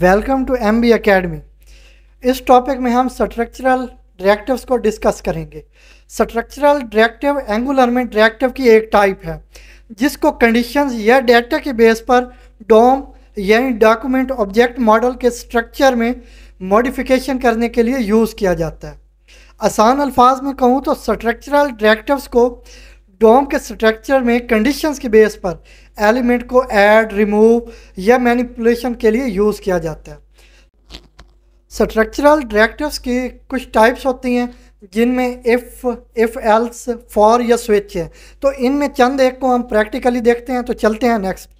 welcome to M B academy इस topic में हम स्ट्रक्चरल डायरेक्टिव्स को डिस्कस करेंगे स्ट्रक्चरल डायरेक्टिव एंगुलर में डायरेक्टिव की एक टाइप है जिसको कंडीशंस या डेटा के बेस पर डोम यानी डॉक्यूमेंट ऑब्जेक्ट मॉडल के स्ट्रक्चर में मॉडिफिकेशन करने के लिए यूज़ किया जाता है आसान अल्फाज में कहूँ तो स्ट्रक्चरल डायरेक्टिव्स को डोम के स्ट्रक्चर में कंडीशंस के बेस पर एलिमेंट को ऐड रिमूव या मैनिपुलेशन के लिए यूज़ किया जाता है स्ट्रक्चरल डायरेक्टर्स की कुछ टाइप्स होती हैं जिनमें इफ़ इफ़ एल्स फॉर या स्विच है तो इनमें चंद एक को हम प्रैक्टिकली देखते हैं तो चलते हैं नेक्स्ट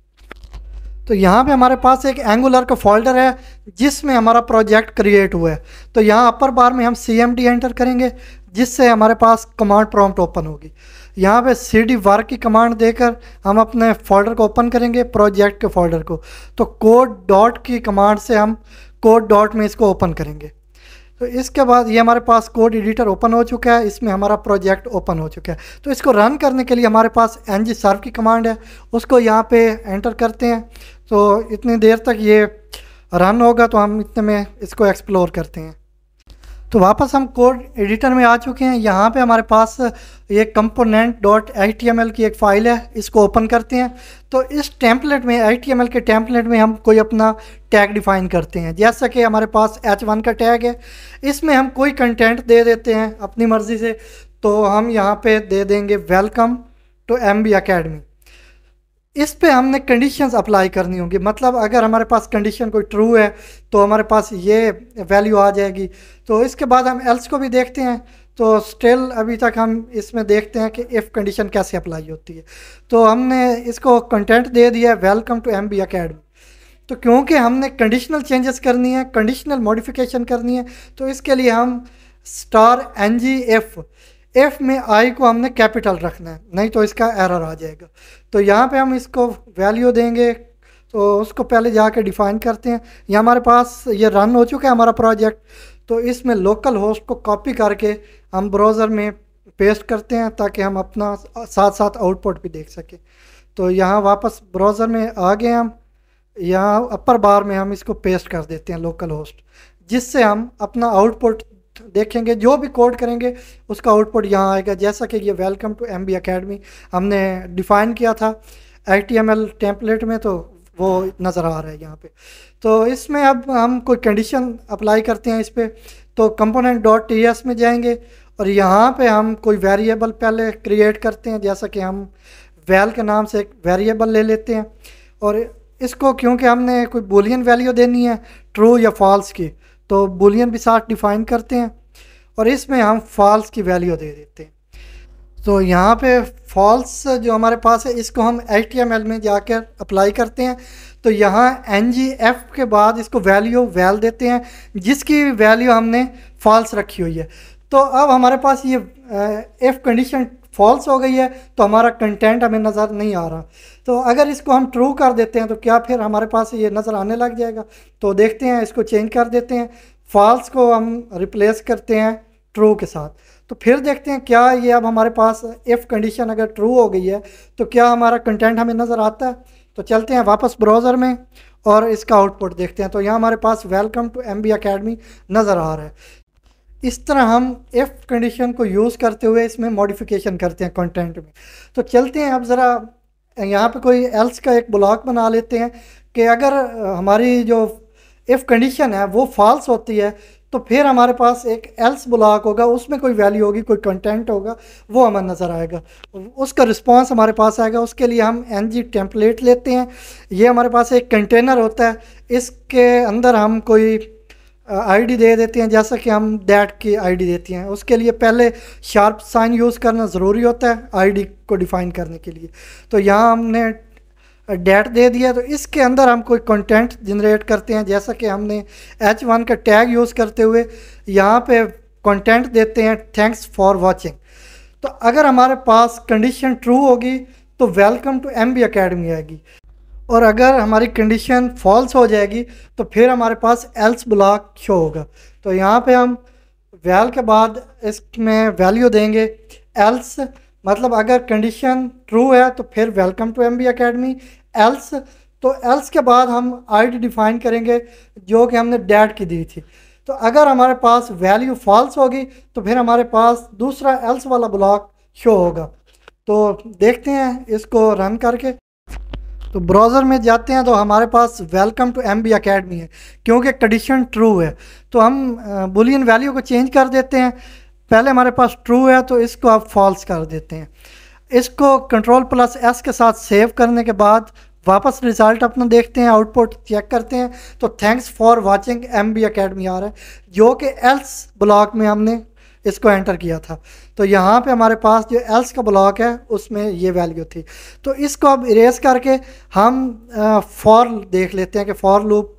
तो यहाँ पे हमारे पास एक एंगुलर का फोल्डर है जिसमें हमारा प्रोजेक्ट क्रिएट हुआ है तो यहाँ अपर बार में हम सी एम एंटर करेंगे जिससे हमारे पास कमांड प्रॉम्प्ट ओपन होगी यहाँ पे सी डी वर्क की कमांड देकर हम अपने फोल्डर को ओपन करेंगे प्रोजेक्ट के फोल्डर को तो कोड डॉट की कमांड से हम कोड डॉट में इसको ओपन करेंगे तो इसके बाद ये हमारे पास कोड एडिटर ओपन हो चुका है इसमें हमारा प्रोजेक्ट ओपन हो चुका है तो इसको रन करने के लिए हमारे पास एन जी सर्व की कमांड है उसको यहाँ पे एंटर करते हैं तो इतनी देर तक ये रन होगा तो हम इतने में इसको एक्सप्लोर करते हैं तो वापस हम कोड एडिटर में आ चुके हैं यहाँ पे हमारे पास ये कंपोनेंट डॉट एच की एक फ़ाइल है इसको ओपन करते हैं तो इस टेम्पलेट में एच के टेम्पलेट में हम कोई अपना टैग डिफ़ाइन करते हैं जैसा कि हमारे पास एच का टैग है इसमें हम कोई कंटेंट दे देते हैं अपनी मर्ज़ी से तो हम यहाँ पर दे देंगे welcome to M B academy इस पे हमने कंडीशंस अप्लाई करनी होंगी मतलब अगर हमारे पास कंडीशन कोई ट्रू है तो हमारे पास ये वैल्यू आ जाएगी तो इसके बाद हम एल्स को भी देखते हैं तो स्टिल अभी तक हम इसमें देखते हैं कि इफ़ कंडीशन कैसे अप्लाई होती है तो हमने इसको कंटेंट दे दिया वेलकम टू एम बी तो क्योंकि हमने कंडीशनल चेंजेस करनी है कंडीशनल मॉडिफिकेशन करनी है तो इसके लिए हम star N G F F में आई को हमने कैपिटल रखना है नहीं तो इसका एरर आ जाएगा तो यहाँ पे हम इसको वैल्यू देंगे तो उसको पहले जाके डिफाइन करते हैं ये हमारे पास ये रन हो चुका है हमारा प्रोजेक्ट तो इसमें लोकल होस्ट को कॉपी करके हम ब्राउज़र में पेस्ट करते हैं ताकि हम अपना साथ साथ आउटपुट भी देख सकें तो यहाँ वापस ब्राउज़र में आ गए हम यहाँ अपर बार में हम इसको पेस्ट कर देते हैं लोकल होस्ट जिससे हम अपना आउटपुट देखेंगे जो भी कोड करेंगे उसका आउटपुट यहाँ आएगा जैसा कि ये welcome to M B academy हमने डिफ़ाइन किया था H T M L template में तो वो नज़र आ रहा है यहाँ पे तो इसमें अब हम कोई कंडीशन अप्लाई करते हैं इस पर तो कंपोनेंट डॉट टी एस में जाएंगे और यहाँ पे हम कोई वेरिएबल पहले क्रिएट करते हैं जैसा कि हम वैल के नाम से एक वेरिएबल ले लेते हैं और इसको क्योंकि हमने कोई बोलियन वैल्यू देनी है ट्रू या फॉल्स की तो बुलियन भी साथ डिफाइन करते हैं और इसमें हम फॉल्स की वैल्यू दे देते हैं तो यहाँ पे फॉल्स जो हमारे पास है इसको हम एच में जाकर अप्लाई करते हैं तो यहाँ एन के बाद इसको वैल्यू वैल देते हैं जिसकी वैल्यू हमने फॉल्स रखी हुई है तो अब हमारे पास ये एफ़ कंडीशन फॉल्स हो गई है तो हमारा कंटेंट हमें नज़र नहीं आ रहा तो अगर इसको हम ट्रू कर देते हैं तो क्या फिर हमारे पास ये नज़र आने लग जाएगा तो देखते हैं इसको चेंज कर देते हैं फॉल्स को हम रिप्लेस करते हैं ट्रू के साथ तो फिर देखते हैं क्या ये अब हमारे पास इफ़ कंडीशन अगर ट्रू हो गई है तो क्या हमारा कंटेंट हमें नज़र आता है तो चलते हैं वापस ब्राउज़र में और इसका आउटपुट देखते हैं तो यहाँ हमारे पास welcome to M B academy नज़र आ रहा है इस तरह हम एफ कंडीशन को यूज़ करते हुए इसमें मॉडिफिकेशन करते हैं कंटेंट में तो चलते हैं अब ज़रा यहाँ पे कोई एल्स का एक ब्लॉक बना लेते हैं कि अगर हमारी जो इफ कंडीशन है वो फॉल्स होती है तो फिर हमारे पास एक एल्स ब्लॉक होगा उसमें कोई वैल्यू होगी कोई कंटेंट होगा वो हमें नज़र आएगा उसका रिस्पांस हमारे पास आएगा उसके लिए हम एन जी टेम्पलेट लेते हैं ये हमारे पास एक कंटेनर होता है इसके अंदर हम कोई आईडी दे देते हैं जैसा कि हम डैट की आईडी देते हैं उसके लिए पहले शार्प साइन यूज़ करना ज़रूरी होता है आईडी को डिफ़ाइन करने के लिए तो यहाँ हमने डैट दे दिया तो इसके अंदर हम कोई कंटेंट जनरेट करते हैं जैसा कि हमने एच वन का टैग यूज़ करते हुए यहाँ पे कंटेंट देते हैं थैंक्स फॉर वॉचिंग तो अगर हमारे पास कंडीशन ट्रू होगी तो welcome to M B academy आएगी और अगर हमारी कंडीशन फॉल्स हो जाएगी तो फिर हमारे पास एल्स ब्लॉक शो होगा तो यहाँ पे हम वैल के बाद इसमें वैल्यू देंगे एल्स मतलब अगर कंडीशन ट्रू है तो फिर welcome to M B academy else तो एल्स के बाद हम आईडी डिफाइन करेंगे जो कि हमने डैड की दी थी तो अगर हमारे पास वैल्यू फॉल्स होगी तो फिर हमारे पास दूसरा एल्स वाला ब्लॉक शो होगा तो देखते हैं इसको रन करके तो ब्राउज़र में जाते हैं तो हमारे पास welcome to M B academy है क्योंकि कंडीशन ट्रू है तो हम बुलियन वैल्यू को चेंज कर देते हैं पहले हमारे पास ट्रू है तो इसको आप फॉल्स कर देते हैं इसको कंट्रोल प्लस एस के साथ सेव करने के बाद वापस रिज़ल्ट अपना देखते हैं आउटपुट चेक करते हैं तो thanks for watching M B academy आ रहा है जो कि एल्स ब्लॉक में हमने इसको एंटर किया था तो यहाँ पे हमारे पास जो एल्स का ब्लॉक है उसमें ये वैल्यू थी तो इसको अब इरेज करके हम फॉर देख लेते हैं कि फॉर लूप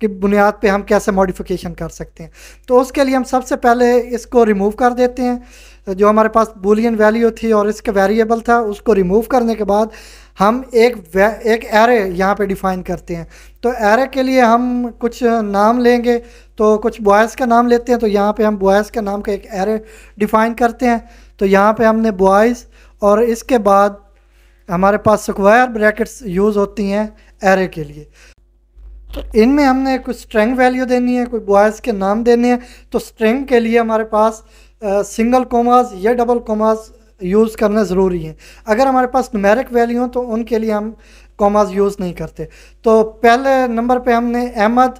की बुनियाद पे हम कैसे मॉडिफिकेशन कर सकते हैं तो उसके लिए हम सबसे पहले इसको रिमूव कर देते हैं जो हमारे पास बुलियन वैल्यू थी और इसका वेरिएबल था उसको रिमूव करने के बाद हम एक एक एरे यहाँ पे डिफ़ाइन करते हैं तो एरे के लिए हम कुछ नाम लेंगे तो कुछ बॉयज़ का नाम लेते हैं तो यहाँ पे हम बॉयज़ का नाम का एक एरे डिफ़ाइन करते हैं तो यहाँ पे हमने बॉयज़ और इसके बाद हमारे पास स्क्वायर ब्रैकेट्स यूज़ होती हैं एरे के लिए तो इनमें हमने कुछ स्ट्रेंग वैल्यू देनी है कोई बॉयज़ के नाम देने हैं तो स्ट्रेंग के लिए हमारे पास सिंगल कॉमास या डबल कॉमास यूज़ करना ज़रूरी है अगर हमारे पास नुमेरिक वैल्यू हो तो उनके लिए हम कॉमाज यूज़ नहीं करते तो पहले नंबर पे हमने अहमद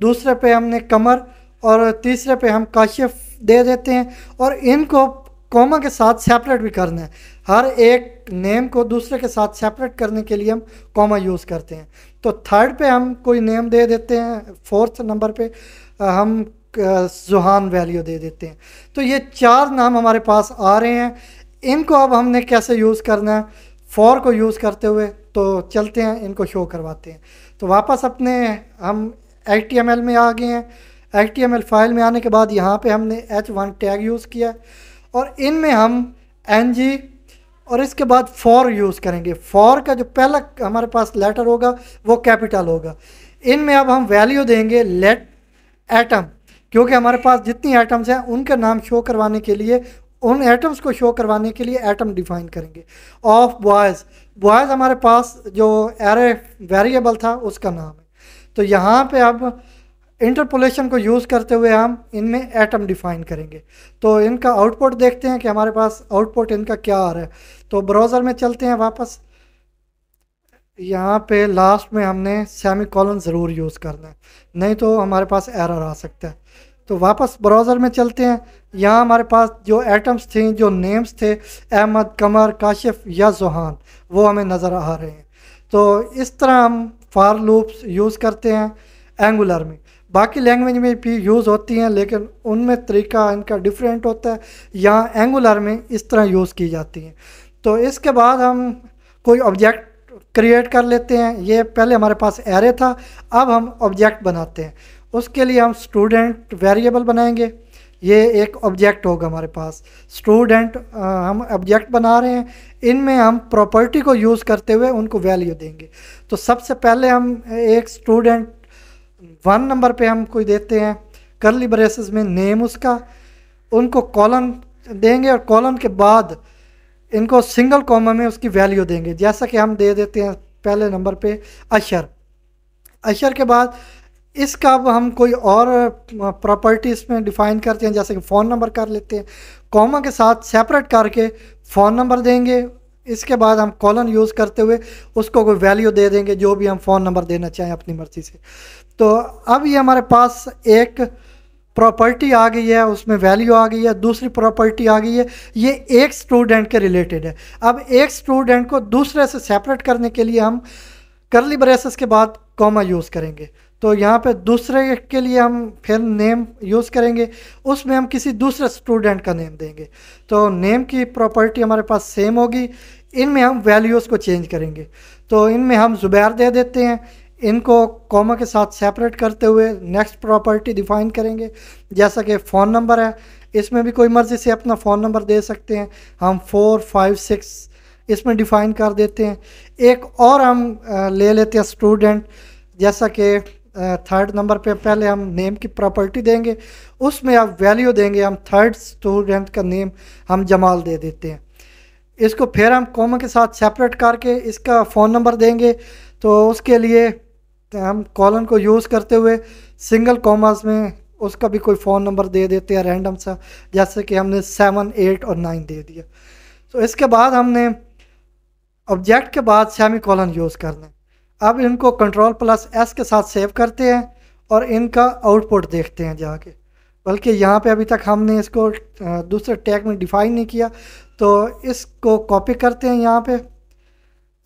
दूसरे पे हमने कमर और तीसरे पे हम काशिफ दे देते हैं और इनको कॉमा के साथ सेपरेट भी करना है हर एक नेम को दूसरे के साथ सेपरेट करने के लिए हम कॉमा यूज़ करते हैं तो थर्ड पे हम कोई नेम दे देते हैं फोर्थ नंबर पे हम जुहान वैल्यू दे देते हैं तो ये चार नाम हमारे पास आ रहे हैं इनको अब हमने कैसे यूज़ करना है फॉर को यूज़ करते हुए तो चलते हैं इनको शो करवाते हैं तो वापस अपने हम एच में आ गए हैं एच फाइल में आने के बाद यहाँ पे हमने एच वन टैग यूज़ किया और इनमें हम एन जी और इसके बाद फॉर यूज़ करेंगे फॉर का जो पहला हमारे पास लेटर होगा वो कैपिटल होगा इनमें अब हम वैल्यू देंगे लेट एटम क्योंकि हमारे पास जितनी आइटम्स हैं उनके नाम शो करवाने के लिए उन एटम्स को शो करवाने के लिए एटम डिफाइन करेंगे ऑफ बॉयज़ बॉयज़ हमारे पास जो एरे वेरिएबल था उसका नाम है तो यहाँ पे अब इंटरपोलेशन को यूज़ करते हुए हम इनमें एटम डिफाइन करेंगे तो इनका आउटपुट देखते हैं कि हमारे पास आउटपुट इनका क्या आ रहा है तो ब्राउज़र में चलते हैं वापस यहाँ पे लास्ट में हमने सेमी कॉलन ज़रूर यूज़ करना है नहीं तो हमारे पास एरर आ सकता है तो वापस ब्राउज़र में चलते हैं यहाँ हमारे पास जो एटम्स थी जो नेम्स थे अहमद कमर काशिफ या जोहान वो हमें नज़र आ रहे हैं तो इस तरह हम फार लूप्स यूज़ करते हैं एंगुलर में बाकी लैंग्वेज में भी यूज़ होती हैं लेकिन उनमें तरीका इनका डिफरेंट होता है यहाँ एंगुलर में इस तरह यूज़ की जाती हैं तो इसके बाद हम कोई ऑब्जेक्ट क्रिएट कर लेते हैं ये पहले हमारे पास एरे था अब हम ऑब्जेक्ट बनाते हैं उसके लिए हम स्टूडेंट वेरिएबल बनाएंगे ये एक ऑब्जेक्ट होगा हमारे पास स्टूडेंट हम ऑब्जेक्ट बना रहे हैं इनमें हम प्रॉपर्टी को यूज़ करते हुए उनको वैल्यू देंगे तो सबसे पहले हम एक स्टूडेंट वन नंबर पे हम कोई देते हैं करली ब्रेसिस में नेम उसका उनको कॉलम देंगे और कॉलम के बाद इनको सिंगल कॉमा में उसकी वैल्यू देंगे जैसा कि हम दे देते हैं पहले नंबर पर अशर अशर के बाद इसका अब हम कोई और प्रॉपर्टीज़ में डिफाइन करते हैं जैसे कि फ़ोन नंबर कर लेते हैं कॉमा के साथ सेपरेट करके फ़ोन नंबर देंगे इसके बाद हम कॉलन यूज़ करते हुए उसको कोई वैल्यू दे देंगे जो भी हम फ़ोन नंबर देना चाहें अपनी मर्ज़ी से तो अब ये हमारे पास एक प्रॉपर्टी आ गई है उसमें वैल्यू आ गई है दूसरी प्रॉपर्टी आ गई है ये एक स्टूडेंट के रिलेटेड है अब एक स्टूडेंट को दूसरे से सेपरेट करने के लिए हम करली ब्रेसेस के बाद कॉमा यूज़ करेंगे तो यहाँ पे दूसरे के लिए हम फिर नेम यूज़ करेंगे उसमें हम किसी दूसरे स्टूडेंट का नेम देंगे तो नेम की प्रॉपर्टी हमारे पास सेम होगी इनमें हम वैल्यूज़ को चेंज करेंगे तो इनमें हम ज़ुबैर दे देते हैं इनको कॉमा के साथ सेपरेट करते हुए नेक्स्ट प्रॉपर्टी डिफाइन करेंगे जैसा कि फ़ोन नंबर है इसमें भी कोई मर्ज़ी से अपना फ़ोन नंबर दे सकते हैं हम फोर फाइव सिक्स इसमें डिफ़ाइन कर देते हैं एक और हम ले लेते हैं स्टूडेंट जैसा कि थर्ड नंबर पे पहले हम नेम की प्रॉपर्टी देंगे उसमें आप वैल्यू देंगे हम थर्ड स्टूडेंट का नेम हम जमाल दे देते हैं इसको फिर हम कॉमा के साथ सेपरेट करके इसका फ़ोन नंबर देंगे तो उसके लिए तो हम कॉलन को यूज़ करते हुए सिंगल कॉमास में उसका भी कोई फ़ोन नंबर दे देते हैं रैंडम सा जैसे कि हमने सेवन एट और नाइन दे दिया तो इसके बाद हमने ऑब्जेक्ट के बाद सेमी कॉलन यूज़ करना है अब इनको कंट्रोल प्लस एस के साथ सेव करते हैं और इनका आउटपुट देखते हैं जाके बल्कि यहाँ पे अभी तक हमने इसको दूसरे टैग में डिफाइन नहीं किया तो इसको कॉपी करते हैं यहाँ पे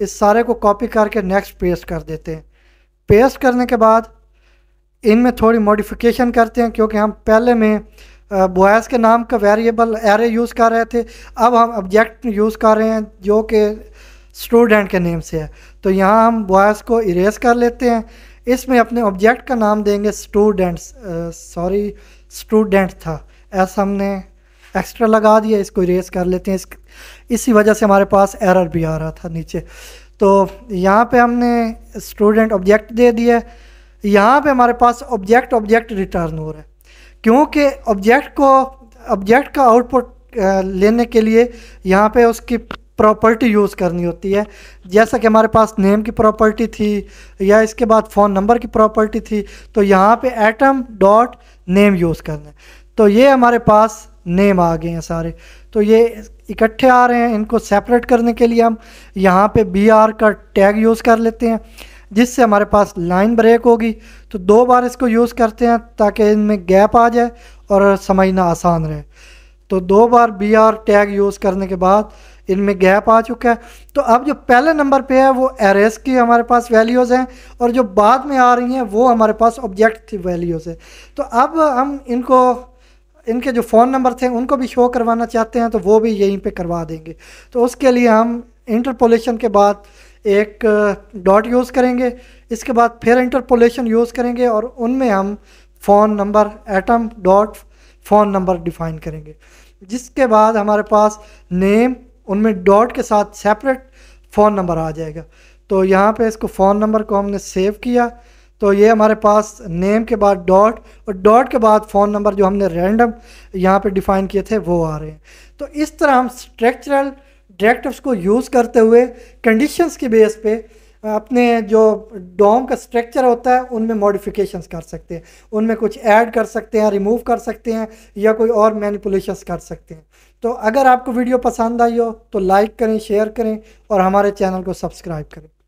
इस सारे को कॉपी करके नेक्स्ट पेस्ट कर देते हैं पेस्ट करने के बाद इनमें थोड़ी मॉडिफिकेशन करते हैं क्योंकि हम पहले में बॉयज़ के नाम का वेरिएबल एरे यूज़ कर रहे थे अब हम ऑब्जेक्ट यूज़ कर रहे हैं जो कि स्टूडेंट के नेम से है तो यहाँ हम बॉयज़ को इरेज कर लेते हैं इसमें अपने ऑब्जेक्ट का नाम देंगे स्टूडेंट्स सॉरी स्टूडेंट था ऐसा हमने एक्स्ट्रा लगा दिया इसको इरेज कर लेते हैं इस, इसी वजह से हमारे पास एरर भी आ रहा था नीचे तो यहाँ पे हमने स्टूडेंट ऑब्जेक्ट दे दिया यहाँ पे हमारे पास ऑब्जेक्ट ऑब्जेक्ट रिटर्न हो रहा है क्योंकि ऑब्जेक्ट को ऑब्जेक्ट का आउटपुट लेने के लिए यहाँ पे उसकी प्रॉपर्टी यूज़ करनी होती है जैसा कि हमारे पास नेम की प्रॉपर्टी थी या इसके बाद फ़ोन नंबर की प्रॉपर्टी थी तो यहाँ पे एटम डॉट नेम यूज़ करना है तो ये हमारे पास नेम आ गए हैं सारे तो ये इकट्ठे आ रहे हैं इनको सेपरेट करने के लिए हम यहाँ पे बी आर का टैग यूज़ कर लेते हैं जिससे हमारे पास लाइन ब्रेक होगी तो दो बार इसको यूज़ करते हैं ताकि इनमें गैप आ जाए और समझना आसान रहे तो दो बार बी आर टैग यूज़ करने के बाद इनमें गैप आ चुका है तो अब जो पहले नंबर पे है वो एरेस की हमारे पास वैल्यूज़ हैं और जो बाद में आ रही हैं वो हमारे पास ऑब्जेक्ट की वैल्यूज़ है तो अब हम इनको इनके जो फ़ोन नंबर थे उनको भी शो करवाना चाहते हैं तो वो भी यहीं पे करवा देंगे तो उसके लिए हम इंटरपोलेशन के बाद एक डॉट uh, यूज़ करेंगे इसके बाद फिर इंटरपोलेशन यूज़ करेंगे और उनमें हम phone number atom dot phone number define करेंगे जिसके बाद हमारे पास नेम उनमें डॉट के साथ सेपरेट फ़ोन नंबर आ जाएगा तो यहाँ पे इसको फ़ोन नंबर को हमने सेव किया तो ये हमारे पास नेम के बाद डॉट और डॉट के बाद फ़ोन नंबर जो हमने रैंडम यहाँ पे डिफ़ाइन किए थे वो आ रहे हैं तो इस तरह हम स्ट्रक्चरल डायरेक्टिव्स को यूज़ करते हुए कंडीशंस के बेस पे अपने जो डोम का स्ट्रक्चर होता है उनमें मॉडिफिकेशंस कर सकते हैं उनमें कुछ ऐड कर सकते हैं रिमूव कर सकते हैं या कोई और मैनिपुलेशंस कर सकते हैं तो अगर आपको वीडियो पसंद आई हो तो लाइक करें शेयर करें और हमारे चैनल को सब्सक्राइब करें